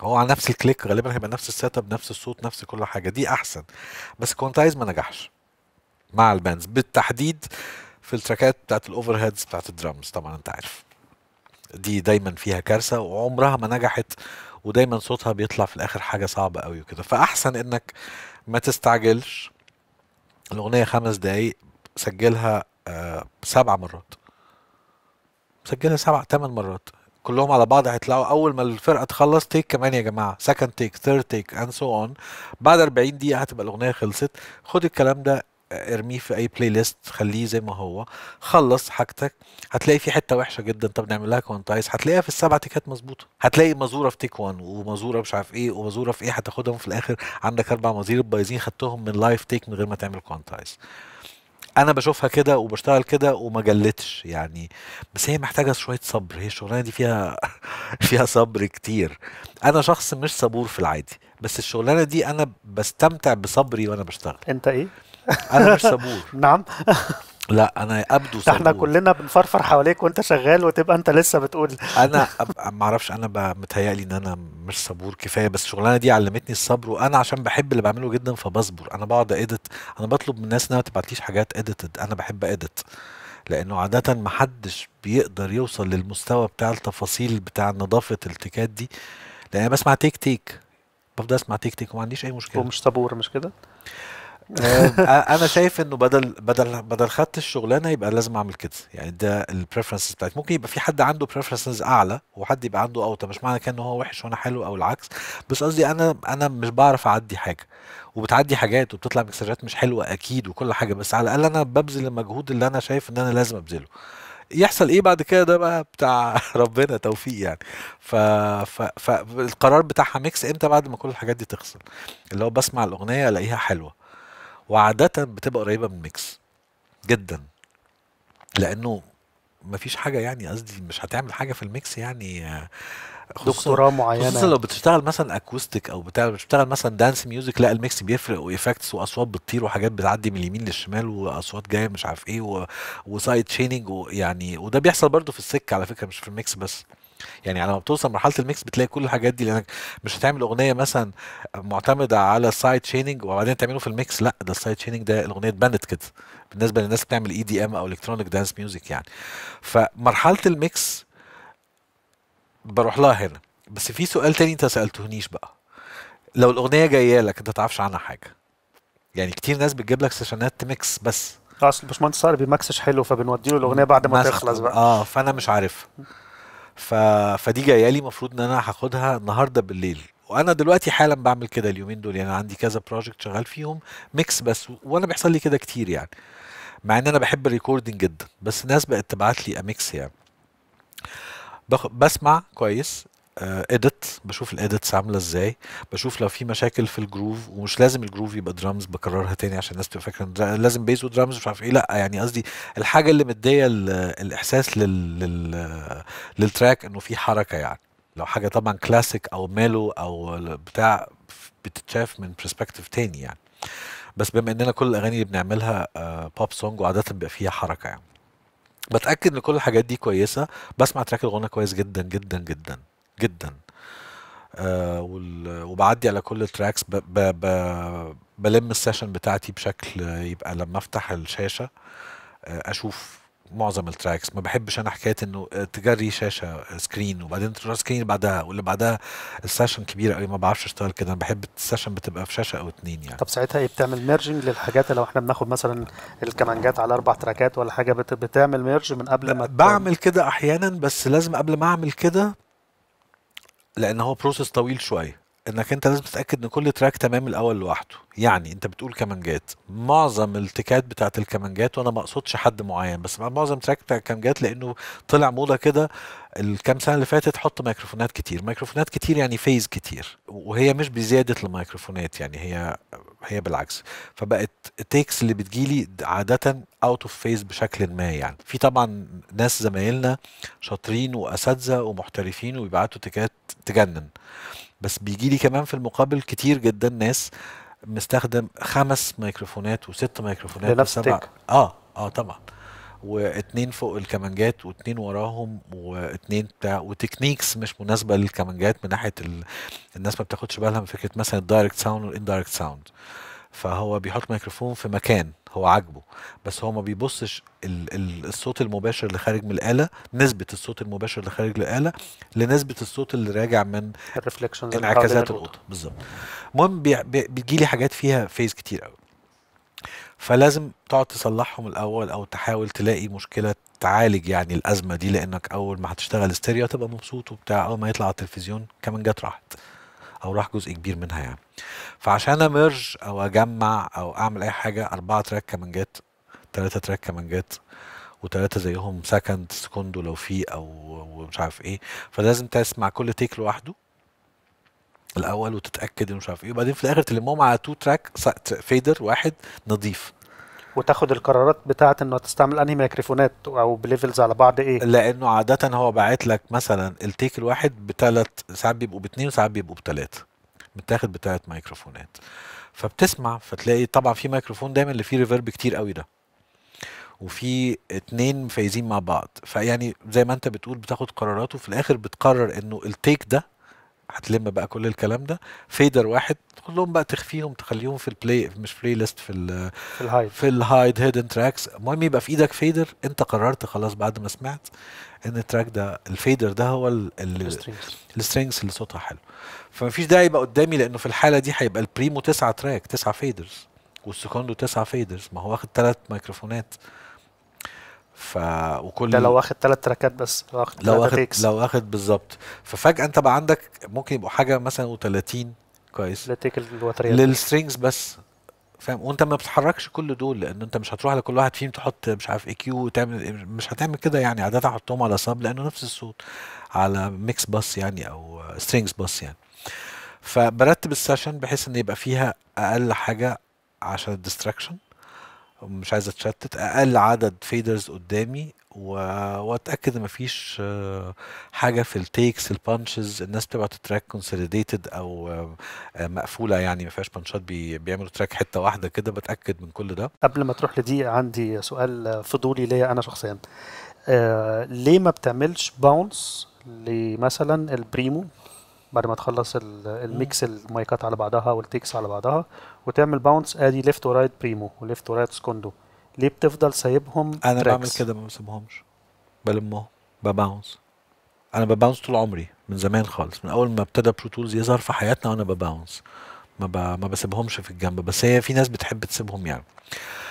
هو على نفس الكليك غالبا هيبقى نفس السيت اب نفس الصوت نفس كل حاجه دي احسن بس كوانتايز ما نجحش مع البانز بالتحديد في التراكات بتاعت الاوفر هيدز بتاعت الدرامز طبعا انت عارف دي دايما فيها كارثه وعمرها ما نجحت ودايما صوتها بيطلع في الاخر حاجه صعبه قوي وكده فاحسن انك ما تستعجلش الاغنيه خمس دقايق سجلها آه سبع مرات سجلها سبع ثمان مرات كلهم على بعض هيطلعوا اول ما الفرقه تخلص تيك كمان يا جماعه سكند تيك ثيرد تيك اند سو اون بعد 40 دقيقه هتبقى الاغنيه خلصت خد الكلام ده ارميه في اي بلاي ليست خليه زي ما هو خلص حاجتك هتلاقي في حته وحشه جدا طب نعمل لها كوانتايز هتلاقيها في السبع تيكات مظبوطه هتلاقي مزوره في تيك 1 ومزوره مش عارف ايه ومزوره في ايه هتاخدهم في الاخر عندك اربع مزير بايظين خدتهم من لايف تيك من غير ما تعمل كوانتايز انا بشوفها كده وبشتغل كده وما جلتش يعني بس هي محتاجه شويه صبر هي الشغلانه دي فيها فيها صبر كتير انا شخص مش صبور في العادي بس الشغلانه دي انا بستمتع بصبري وانا بشتغل انت ايه انا مش صبور نعم لا انا ابدو صبور احنا كلنا بنفرفر حواليك وانت شغال وتبقى انت لسه بتقول انا ما اعرفش انا متهيألي ان انا مش صبور كفايه بس الشغلانه دي علمتني الصبر وانا عشان بحب اللي بعمله جدا فبصبر انا بقعد اديت انا بطلب من الناس انها ما تبعتليش حاجات اديتد انا بحب اديت لانه عاده ما حدش بيقدر يوصل للمستوى بتاع التفاصيل بتاع نظافه التيكات دي لان انا بسمع تيك تيك بفضل اسمع تيك تيك وما عنديش اي مشكله ومش صبور مش كده آه، انا شايف انه بدل بدل بدل خدت الشغلانه يبقى لازم اعمل كده يعني ده البريفرنسز بتاعتي ممكن يبقى في حد عنده بريفرنسز اعلى وحد يبقى عنده اوطى مش معنى كده ان هو وحش وانا حلو او العكس بس قصدي انا انا مش بعرف اعدي حاجه وبتعدي حاجات وبتطلع مكسرات مش حلوه اكيد وكل حاجه بس على الاقل انا ببذل المجهود اللي انا شايف ان انا لازم ابذله يحصل ايه بعد كده ده بقى بتاع ربنا توفيق يعني ف... ف... فالقرار بتاعها ميكس امتى بعد ما كل الحاجات دي تخسر اللي هو بسمع الاغنيه الاقيها حلوه وعادة بتبقى قريبة من الميكس جدا لأنه ما فيش حاجة يعني قصدي مش هتعمل حاجة في الميكس يعني دكتوراه معينه خصوصا يعني. لو بتشتغل مثلا اكوستيك او بتاع بتشتغل مثلا دانس ميوزك لا الميكس بيفرق وايفكتس واصوات بتطير وحاجات بتعدي من اليمين للشمال واصوات جايه مش عارف ايه وسايد تشيننج ويعني وده بيحصل برضو في السكة على فكره مش في الميكس بس يعني على ما بتوصل مرحله الميكس بتلاقي كل الحاجات دي لانك مش هتعمل اغنيه مثلا معتمده على السايد تشيننج وبعدين تعمله في الميكس لا ده السايد تشيننج ده الاغنيه اتبنت كده بالنسبه للناس بتعمل اي دي ام او الكترونيك دانس ميوزك يعني فمرحله الميكس بروح لها هنا بس في سؤال تاني انت سالتهنيش بقى لو الاغنيه جايه لك انت ما تعرفش عنها حاجه يعني كتير ناس بتجيب لك سيشنات تميكس بس اصل الباشمهندس صار بيمكسش حلو فبنودي له الاغنيه بعد ما تخلص بقى اه فانا مش عارف ف... فدي جايه لي المفروض ان انا هاخدها النهارده بالليل وانا دلوقتي حالا بعمل كده اليومين دول يعني عندي كذا بروجكت شغال فيهم ميكس بس وانا بيحصل لي كده كتير يعني مع ان انا بحب الريكوردنج جدا بس الناس بقت تبعت لي اميكس يعني بسمع كويس اديت آه، بشوف الاديتس عامله ازاي بشوف لو في مشاكل في الجروف ومش لازم الجروف يبقى درامز بكررها تاني عشان الناس تبقى فاكره لازم بيز ودرامز مش عارف ايه لا يعني قصدي الحاجه اللي مديه الاحساس لل... لل... للتراك انه في حركه يعني لو حاجه طبعا كلاسيك او ميلو او بتاع بتتشاف من برسبكتيف تاني يعني بس بما اننا كل الاغاني اللي بنعملها بوب آه، سونج وعاده بيبقى فيها حركه يعني بتاكد ان كل الحاجات دي كويسه بسمع تراك الغنى كويس جدا جدا جدا جدا آه، وبعدي على كل التراكس بلم السيشن بتاعتي بشكل يبقى لما افتح الشاشه آه، اشوف معظم التراكس ما بحبش انا حكايه انه آه، تجري شاشه سكرين وبعدين تروح سكرين بعدها واللي بعدها السيشن كبيره قوي ما بعرفش اشتغل كده انا بحب السيشن بتبقى في شاشه او اتنين يعني طب ساعتها ايه بتعمل ميرجنج للحاجات لو احنا بناخد مثلا الكمانجات على اربع تراكات ولا حاجه بتعمل ميرج من قبل ما بعمل كده احيانا بس لازم قبل ما اعمل كده لان هو بروسيس طويل شويه انك انت لازم تتاكد ان كل تراك تمام الاول لوحده يعني انت بتقول كمانجات معظم التكات بتاعت الكمانجات وانا ما اقصدش حد معين بس معظم تراك بتاع الكمانجات لانه طلع موضه كده الكام سنه اللي فاتت حط ميكروفونات كتير ميكروفونات كتير يعني فيز كتير وهي مش بزياده الميكروفونات يعني هي هي بالعكس فبقت التيكس اللي بتجيلي عاده اوت اوف فيز بشكل ما يعني في طبعا ناس زمايلنا شاطرين واساتذه ومحترفين وبيبعتوا تكات تجنن بس بيجي لي كمان في المقابل كتير جدا ناس مستخدم خمس ميكروفونات وست ميكروفونات لنفس اه اه طبعا واتنين فوق الكمانجات واتنين وراهم واتنين بتاع وتكنيكس مش مناسبه للكمانجات من ناحيه ال... الناس ما بتاخدش بالها من فكره مثلا الدايركت ساوند والاندايركت ساوند فهو بيحط ميكروفون في مكان هو عاجبه بس هو ما بيبصش الصوت المباشر اللي خارج من الاله نسبه الصوت المباشر اللي خارج الاله لنسبه الصوت اللي راجع من الرفلكشنز انعكاسات الاوضه بالظبط المهم بيجي لي حاجات فيها فيز كتير قوي فلازم تقعد تصلحهم الاول او تحاول تلاقي مشكله تعالج يعني الازمه دي لانك اول ما هتشتغل ستيريو هتبقى مبسوط وبتاع اول ما يطلع على التلفزيون كمان جت راحت او راح جزء كبير منها يعني فعشان امرج او اجمع او اعمل اي حاجه اربعه تراك كمانجات ثلاثه تراك كمانجات وثلاثه زيهم سكند سكوندو لو في او مش عارف ايه فلازم تسمع كل تيك لوحده الاول وتتاكد انه مش عارف ايه وبعدين في الاخر تلمهم على تو تراك فيدر واحد نظيف وتاخد القرارات بتاعه انه هتستعمل انهي ميكروفونات او بليفلز على بعض ايه لانه عاده هو باعت لك مثلا التيك الواحد بثلاث ساعات بيبقوا باثنين وساعات بيبقوا بثلاثه متاخد بثلاث ميكروفونات فبتسمع فتلاقي طبعا في ميكروفون دايما اللي فيه ريفيرب كتير قوي ده وفي اتنين فايزين مع بعض فيعني زي ما انت بتقول بتاخد قرارات وفي الاخر بتقرر انه التيك ده هتلم بقى كل الكلام ده فيدر واحد كلهم بقى تخفيهم تخليهم في البلاي مش بلاي ليست في الـ في الهايد في الهايد هيدن تراكس المهم يبقى في ايدك فيدر انت قررت خلاص بعد ما سمعت ان التراك ده الفيدر ده هو السترينجز اللي صوتها حلو فمفيش داعي يبقى قدامي لانه في الحاله دي هيبقى البريمو تسعة تراك تسعة فيدرز والسكوندو تسعة فيدرز ما هو واخد ثلاث ميكروفونات ف وكل ده لو واخد ثلاث تراكات بس لو واخد لو واخد لو واخد بالظبط ففجاه انت بقى عندك ممكن يبقوا حاجه مثلا و30 كويس للسترينجز بس فاهم وانت ما بتتحركش كل دول لان انت مش هتروح على كل واحد فيهم تحط مش عارف اي كيو وتعمل مش هتعمل كده يعني عاده هحطهم على صاب لانه نفس الصوت على ميكس باس يعني او سترينجز باس يعني فبرتب السيشن بحيث ان يبقى فيها اقل حاجه عشان الديستراكشن مش عايز اتشتت اقل عدد فيدرز قدامي و... واتاكد ان مفيش آه، حاجه في التيكس البانشز الناس بتبقى تتراك كونسوليديتد او آه، مقفوله يعني ما فيهاش بانشات بي... بيعملوا تراك حته واحده كده بتاكد من كل ده قبل ما تروح لدي عندي سؤال فضولي ليا انا شخصيا آه ليه ما بتعملش باونس لمثلا البريمو بعد ما تخلص الميكس المايكات على بعضها والتيكس على بعضها وتعمل باونس ادي ليفت ورايت بريمو وليفت ورايت سكوندو ليه بتفضل سايبهم انا تراكس. بعمل كده ما بسيبهمش بلمهم بباونس انا بباونس طول عمري من زمان خالص من اول ما ابتدى برو تولز يظهر في حياتنا وانا بباونس ما ب... ما بسيبهمش في الجنب بس هي في ناس بتحب تسيبهم يعني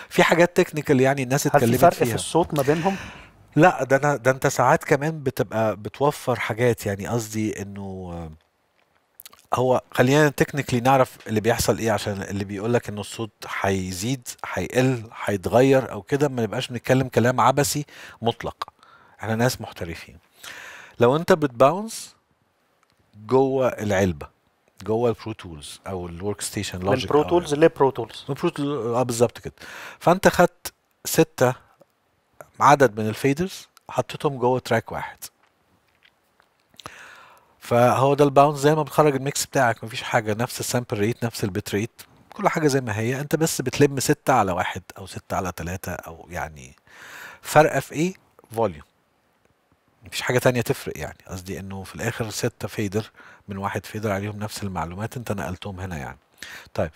في حاجات تكنيكال يعني الناس اتكلمت فيها هل في فرق فيها. في الصوت ما بينهم لا ده انا ده انت ساعات كمان بتبقى بتوفر حاجات يعني قصدي انه هو خلينا تكنيكلي نعرف اللي بيحصل ايه عشان اللي بيقول لك ان الصوت هيزيد هيقل هيتغير او كده ما نبقاش بنتكلم كلام عبثي مطلق احنا ناس محترفين لو انت بتباونس جوه العلبه جوه البرو تولز او الورك ستيشن لوجيك برو تولز لبرو تولز برو تولز اه بالظبط كده فانت خدت سته عدد من الفيدرز حطيتهم جوه تراك واحد فهو ده الباوند زي ما بتخرج الميكس بتاعك مفيش حاجه نفس السامبل ريت نفس البت ريت كل حاجه زي ما هي انت بس بتلم ستة على واحد او ستة على ثلاثة او يعني فرقه في ايه فوليوم مفيش حاجه تانية تفرق يعني قصدي انه في الاخر ستة فيدر من واحد فيدر عليهم نفس المعلومات انت نقلتهم هنا يعني طيب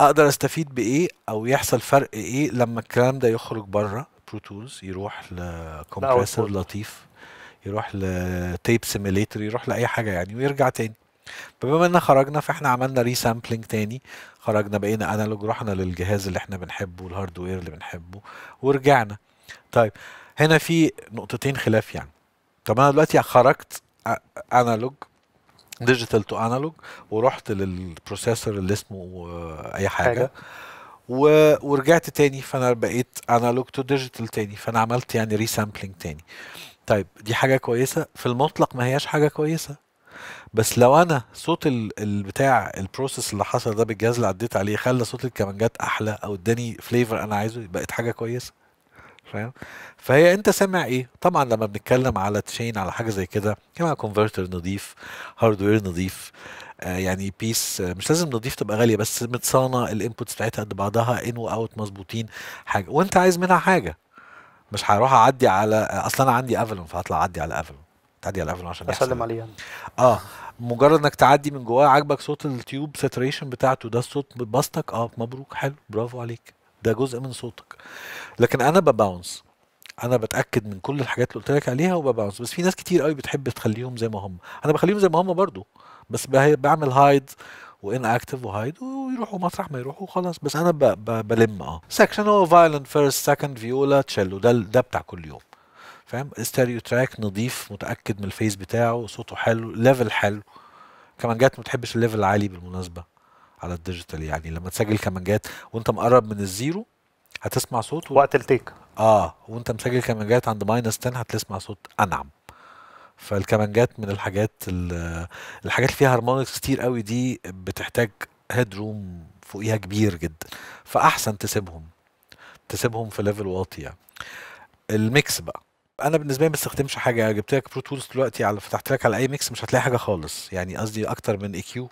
اقدر استفيد بايه او يحصل فرق ايه لما الكلام ده يخرج بره برو تولز يروح لكمبريسر لطيف يروح لتيب سيميليتر يروح لاي حاجه يعني ويرجع تاني فبما ان خرجنا فاحنا عملنا سامبلنج تاني خرجنا بقينا انالوج رحنا للجهاز اللي احنا بنحبه الهاردوير اللي بنحبه ورجعنا طيب هنا في نقطتين خلاف يعني طب انا دلوقتي خرجت انالوج ديجيتال تو انالوج ورحت للبروسيسور اللي اسمه آه، اي حاجه, حاجة. و... ورجعت تاني فانا بقيت انالوج تو ديجيتال تاني فانا عملت يعني سامبلنج تاني طيب دي حاجة كويسة في المطلق ما هياش حاجة كويسة بس لو انا صوت البتاع البروسيس اللي حصل ده بالجهاز اللي عديت عليه خلى صوت الكمانجات احلى او اداني فليفر انا عايزه بقت حاجه كويسه فاهم فهي انت سامع ايه طبعا لما بنتكلم على تشين على حاجه زي كده كمان كونفرتر نظيف هاردوير نظيف آه يعني بيس آه مش لازم نظيف تبقى غاليه بس متصانه الانبوتس بتاعتها قد بعضها ان واوت مظبوطين حاجه وانت عايز منها حاجه مش هروح اعدي على اصل انا عندي افلون فهطلع اعدي على افلون تعدي على افلون عشان اسلم عليها اه مجرد انك تعدي من جواه عاجبك صوت التيوب ساتوريشن بتاعته ده الصوت بسطك اه مبروك حلو برافو عليك ده جزء من صوتك لكن انا بباونس انا بتاكد من كل الحاجات اللي قلت لك عليها وبباونس بس في ناس كتير قوي بتحب تخليهم زي ما هم انا بخليهم زي ما هم برضو بس بعمل هايد وان اكتف وهايد ويروحوا مطرح ما يروحوا خلاص بس انا بلم اه سكشن هو فايلن فيرست سكند فيولا تشيلو ده ده بتاع كل يوم فاهم ستيريو تراك نظيف متاكد من الفيس بتاعه صوته حلو ليفل حلو كمانجات ما بتحبش الليفل العالي بالمناسبه على الديجيتال يعني لما تسجل كمانجات وانت مقرب من الزيرو هتسمع صوت و... وقت التيك اه وانت مسجل كمانجات عند ماينس 10 هتسمع صوت انعم فالكمانجات من الحاجات الحاجات اللي فيها هارمونكس كتير قوي دي بتحتاج هيد روم فوقيها كبير جدا فاحسن تسيبهم تسيبهم في ليفل واطي يعني الميكس بقى انا بالنسبه لي ما بستخدمش حاجه جبت لك برو تولز دلوقتي على فتحت لك على اي ميكس مش هتلاقي حاجه خالص يعني قصدي اكتر من اي كيو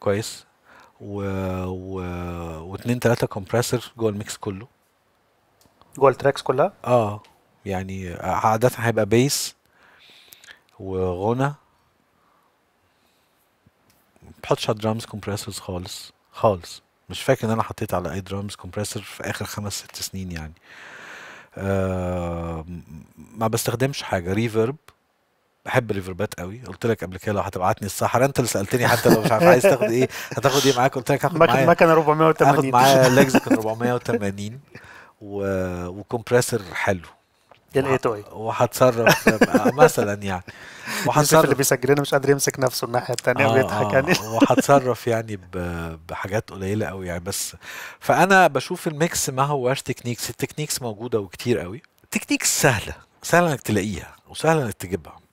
كويس و و واتنين تلاته كومبريسر جوه الميكس كله جوه التراكس كلها؟ اه يعني عادة هيبقى بيس وغنى بحطش على درامز كومبريسورز خالص خالص مش فاكر ان انا حطيت على اي درامز كومبريسور في اخر خمس ست سنين يعني ما بستخدمش حاجه ريفرب بحب الريفربات قوي قلت لك قبل كده لو هتبعتني الصحراء انت اللي سالتني حتى لو مش عارف عايز تاخد ايه هتاخد ايه معاك قلت لك هاخد معايا مكنه 480 هاخد معايا لكزكن 480 و... وكمبريسور حلو دي لقيته ايه وهتصرف مثلا يعني وهتصرف اللي بيسجلنا مش قادر يمسك نفسه الناحيه الثانيه آه، ويضحك آه، يعني وهتصرف يعني بحاجات قليله قوي يعني بس فانا بشوف الميكس ما هواش تكنيكس التكنيكس موجوده وكتير قوي تكنيكس سهله سهله انك تلاقيها وسهله انك تجيبها